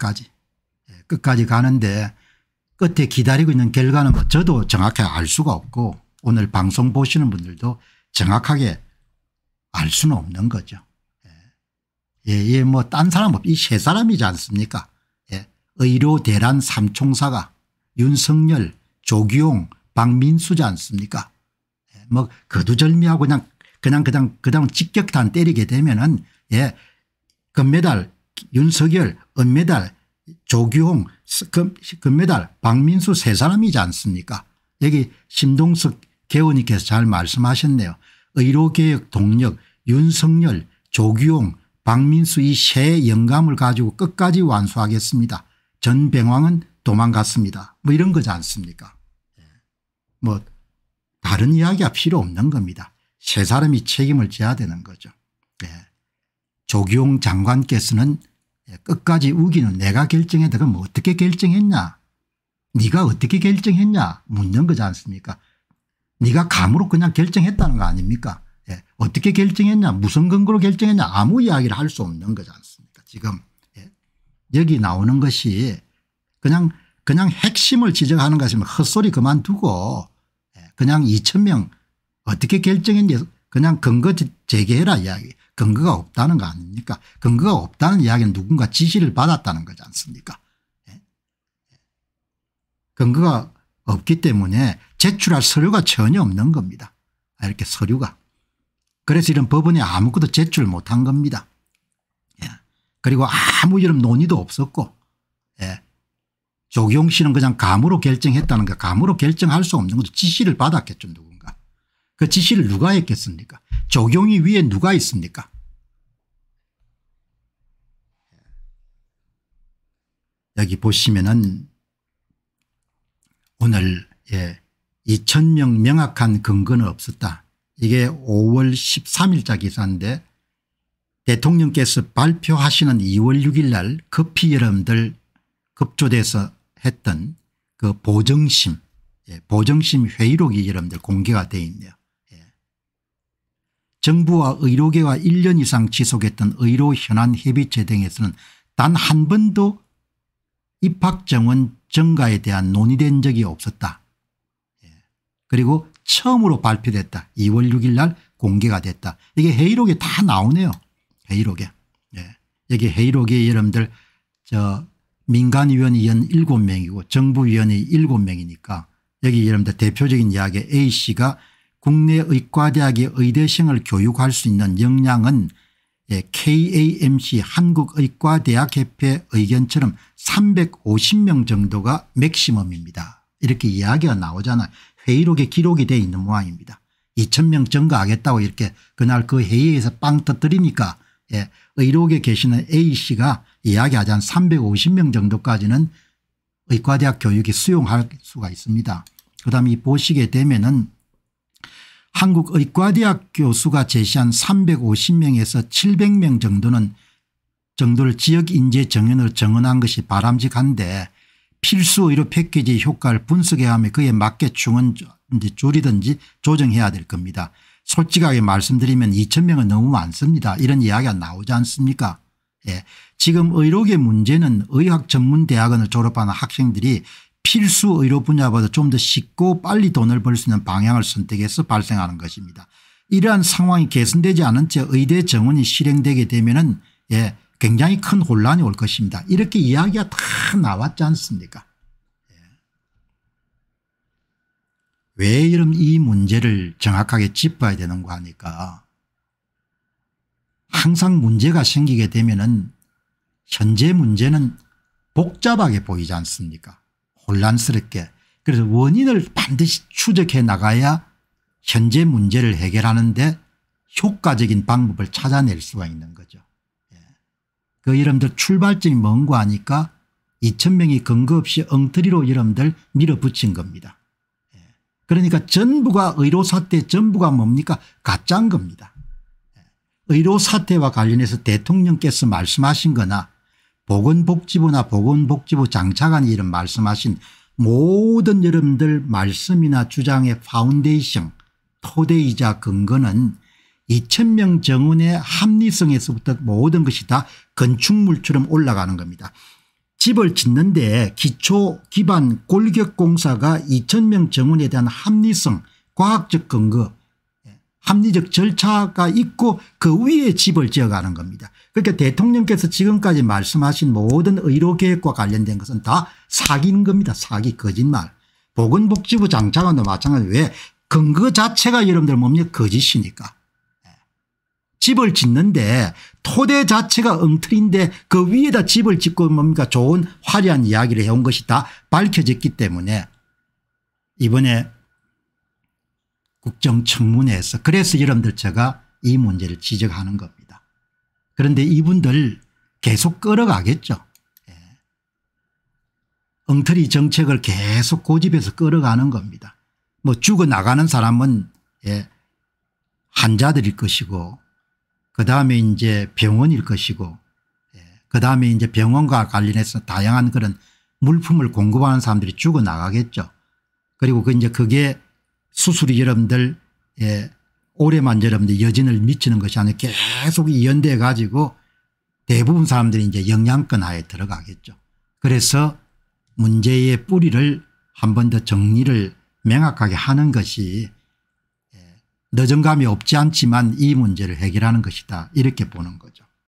끝까지 예, 끝까지 가는데 끝에 기다리고 있는 결과는 뭐 저도 정확히 알 수가 없고 오늘 방송 보시는 분들도 정확하게 알 수는 없는 거죠. 예, 예, 예 뭐딴 사람 없이 세 사람이지 않습니까? 예, 의료 대란 삼총사가 윤석열, 조기용, 박민수지 않습니까? 예, 뭐 거두절미하고 그냥 그냥 그냥 그다 직격탄 때리게 되면은 예, 금메달 윤석열 은메달 조규홍 금메달 박민수 세 사람이지 않습니까 여기 심동석 개원님께서 잘 말씀하셨네요. 의료개혁 동력 윤석열 조규홍 박민수 이 세 영감을 가지고 끝까지 완수하겠습니다. 전병왕은 도망갔습니다. 뭐 이런 거지 않습니까 예. 뭐 다른 이야기가 필요 없는 겁니다. 세 사람이 책임을 져야 되는 거죠. 네. 예. 조규용 장관께서는 예, 끝까지 우기는 내가 결정했다. 그럼 뭐 어떻게 결정했냐 네가 어떻게 결정했냐 묻는 거지 않습니까 네가 감으로 그냥 결정했다는 거 아닙니까 예. 어떻게 결정했냐 무슨 근거로 결정했냐 아무 이야기를 할 수 없는 거지 않습니까 지금 예. 여기 나오는 것이 그냥 그냥 핵심을 지적하는 것이면 헛소리 그만두고 예, 그냥 2천 명 어떻게 결정했냐 그냥 근거 제기해라 이야기. 근거가 없다는 거 아닙니까 근거가 없다는 이야기는 누군가 지시를 받았다는 거지 않습니까 예? 예. 근거가 없기 때문에 제출할 서류가 전혀 없는 겁니다. 이렇게 서류가. 그래서 이런 법원에 아무것도 제출 못한 겁니다. 예. 그리고 아무 이런 논의도 없었고 예. 조경 씨는 그냥 감으로 결정했다는 거 감으로 결정할 수 없는 것도 지시를 받았겠죠. 누구. 그 지시를 누가 했겠습니까 조경이 위에 누가 있습니까 여기 보시면은 오늘 예 2000명 명확한 근거는 없었다. 이게 5월 13일자 기사인데 대통령께서 발표하시는 2월 6일 날 급히 여러분들 급조돼서 했던 그 보정심 예, 보정심 회의록이 여러분들 공개가 돼 있네요. 정부와 의료계와 1년 이상 지속했던 의료 현안 협의체 등에서는 단 한 번도 입학정원 증가에 대한 논의된 적이 없었다. 예. 그리고 처음으로 발표됐다. 2월 6일 날 공개가 됐다. 이게 회의록에 다 나오네요. 회의록에. 예. 여기 회의록에 여러분들 저민간위원위 7명이고 정부위원이 7명이니까 여기 여러분들 대표적인 이야기 A씨가 국내 의과대학의 의대생을 교육할 수 있는 역량은 KAMC 예, 한국의과대학협회 의견처럼 350명 정도가 맥시멈입니다. 이렇게 이야기가 나오잖아요. 회의록에 기록이 돼 있는 모양입니다. 2 0 0 0명 증가하겠다고 이렇게 그날 그 회의에서 빵 터뜨리니까 예, 의록에 계시는 A씨가 이야기하자한 350명 정도까지는 의과대학 교육이 수용할 수가 있습니다. 그 다음에 보시게 되면은 한국의과대학 교수가 제시한 350명에서 700명 정도는 정도를 지역인재 정연으로 정언한 것이 바람직한데 필수 의료 패키지 효과를 분석해야 하며 그에 맞게 중은지 줄이든지 조정해야 될 겁니다. 솔직하게 말씀드리면 2천 명은 너무 많습니다. 이런 이야기가 나오지 않습니까? 예. 지금 의료계 문제는 의학 전문 대학원을 졸업하는 학생들이 필수 의료 분야보다 좀 더 쉽고 빨리 돈을 벌 수 있는 방향을 선택해서 발생하는 것입니다. 이러한 상황이 개선되지 않은 채 의대 정원이 실행되게 되면 은예 굉장히 큰 혼란이 올 것입니다. 이렇게 이야기가 다 나왔지 않습니까 예. 왜 이런 이 문제를 정확하게 짚어야 되는가 하니까 항상 문제가 생기게 되면 은 현재 문제는 복잡하게 보이지 않습니까 혼란스럽게 그래서 원인을 반드시 추적해 나가야 현재 문제를 해결하는데 효과적인 방법을 찾아낼 수가 있는 거죠. 예. 그 이름들 출발점이 뭔고 하니까 2천명이 근거 없이 엉터리로 이름들 밀어붙인 겁니다. 예. 그러니까 전부가 의료사태 전부가 뭡니까 가짜인 겁니다. 예. 의료사태와 관련해서 대통령께서 말씀하신 거나 보건복지부나 보건복지부 장차관이 이런 말씀하신 모든 여러분들 말씀이나 주장의 파운데이션 토대이자 근거는 2천명 정원의 합리성에서부터 모든 것이 다 건축물처럼 올라가는 겁니다. 집을 짓는데 기초 기반 골격공사가 2천명 정원에 대한 합리성 과학적 근거 합리적 절차가 있고 그 위에 집을 지어가는 겁니다. 그러니까 대통령께서 지금까지 말씀하신 모든 의료계획과 관련된 것은 다 사기인 겁니다. 사기 거짓말. 보건복지부 장차관도 마찬가지로 왜 근거 자체가 여러분들 뭡니까 거짓이니까. 예. 집을 짓는데 토대 자체가 엉터리인데 그 위에다 집을 짓고 뭡니까 좋은 화려한 이야기를 해온 것이 다 밝혀졌기 때문에 이번에 국정청문회에서 그래서 여러분들 제가 이 문제를 지적하는 겁니다. 그런데 이분들 계속 끌어가겠죠. 예. 엉터리 정책을 계속 고집해서 끌어가는 겁니다. 뭐 죽어나가는 사람은 예. 환자들일 것이고 그다음에 이제 병원일 것이고 예. 그다음에 이제 병원과 관련해서 다양한 그런 물품을 공급하는 사람들이 죽어나가겠죠. 그리고 그 이제 그게 수술이 여러분들 예, 올해만 여러분들 여진을 미치는 것이 아니라 계속 연대해 가지고 대부분 사람들이 이제 영양권 하에 들어가겠죠. 그래서 문제의 뿌리를 한 번 더 정리를 명확하게 하는 것이 예, 늦은 감이 없지 않지만 이 문제를 해결하는 것이다 이렇게 보는 거죠.